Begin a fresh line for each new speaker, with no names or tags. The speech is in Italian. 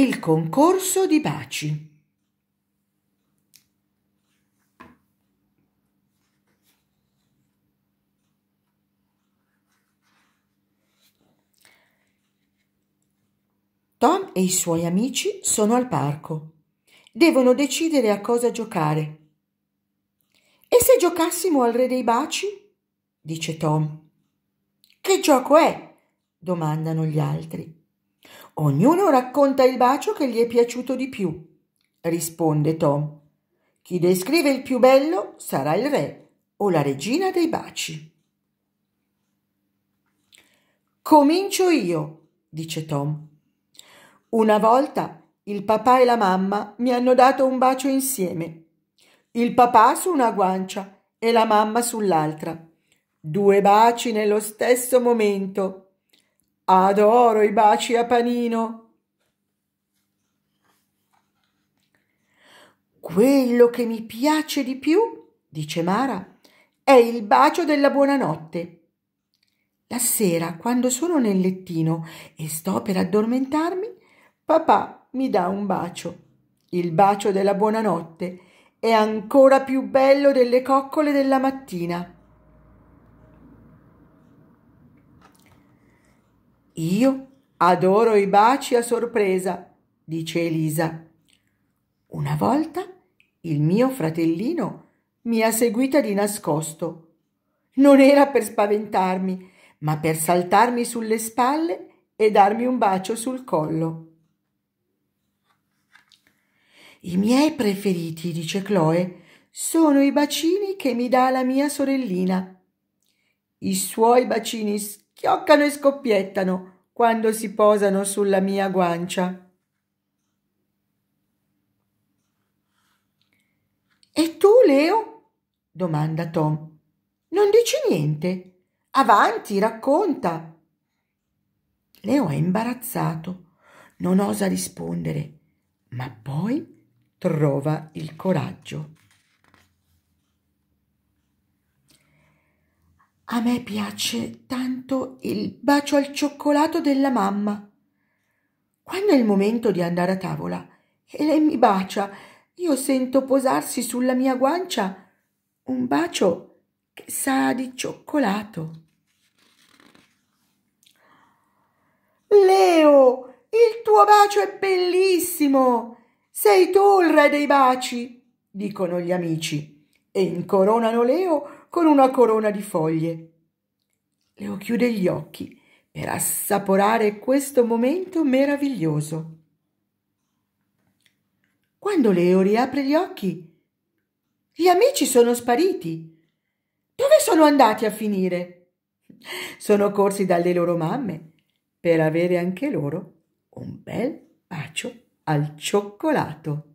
Il concorso di baci. Tom e i suoi amici sono al parco. Devono decidere a cosa giocare. E se giocassimo al re dei baci? dice Tom. Che gioco è? domandano gli altri. Ognuno racconta il bacio che gli è piaciuto di più, risponde Tom. Chi descrive il più bello sarà il re o la regina dei baci. Comincio io, dice Tom. Una volta il papà e la mamma mi hanno dato un bacio insieme. Il papà su una guancia e la mamma sull'altra. Due baci nello stesso momento. Adoro i baci a panino. Quello che mi piace di più, dice Mara, è il bacio della buonanotte. La sera, quando sono nel lettino e sto per addormentarmi, papà mi dà un bacio. Il bacio della buonanotte è ancora più bello delle coccole della mattina. Io adoro i baci a sorpresa, dice Elisa. Una volta il mio fratellino mi ha seguita di nascosto. Non era per spaventarmi, ma per saltarmi sulle spalle e darmi un bacio sul collo. I miei preferiti, dice Chloe, sono i bacini che mi dà la mia sorellina. I suoi bacini schioccano e scoppiettano quando si posano sulla mia guancia. E tu, Leo? domanda Tom. Non dici niente. Avanti, racconta. Leo è imbarazzato, non osa rispondere, ma poi trova il coraggio. A me piace tanto il bacio al cioccolato della mamma. Quando è il momento di andare a tavola e lei mi bacia, io sento posarsi sulla mia guancia un bacio che sa di cioccolato. Leo, il tuo bacio è bellissimo! Sei tu il re dei baci, dicono gli amici e incoronano Leo con una corona di foglie. Leo chiude gli occhi per assaporare questo momento meraviglioso. Quando Leo riapre gli occhi, gli amici sono spariti. Dove sono andati a finire? Sono corsi dalle loro mamme per avere anche loro un bel bacio al cioccolato.